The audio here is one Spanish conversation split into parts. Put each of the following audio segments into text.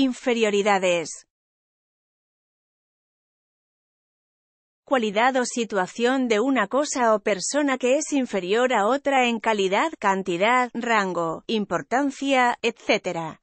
Inferioridades. Cualidad o situación de una cosa o persona que es inferior a otra en calidad, cantidad, rango, importancia, etc.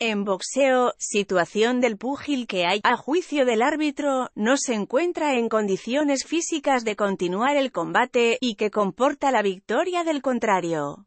En boxeo, situación del púgil que hay, a juicio del árbitro, no se encuentra en condiciones físicas de continuar el combate, y que comporta la victoria del contrario.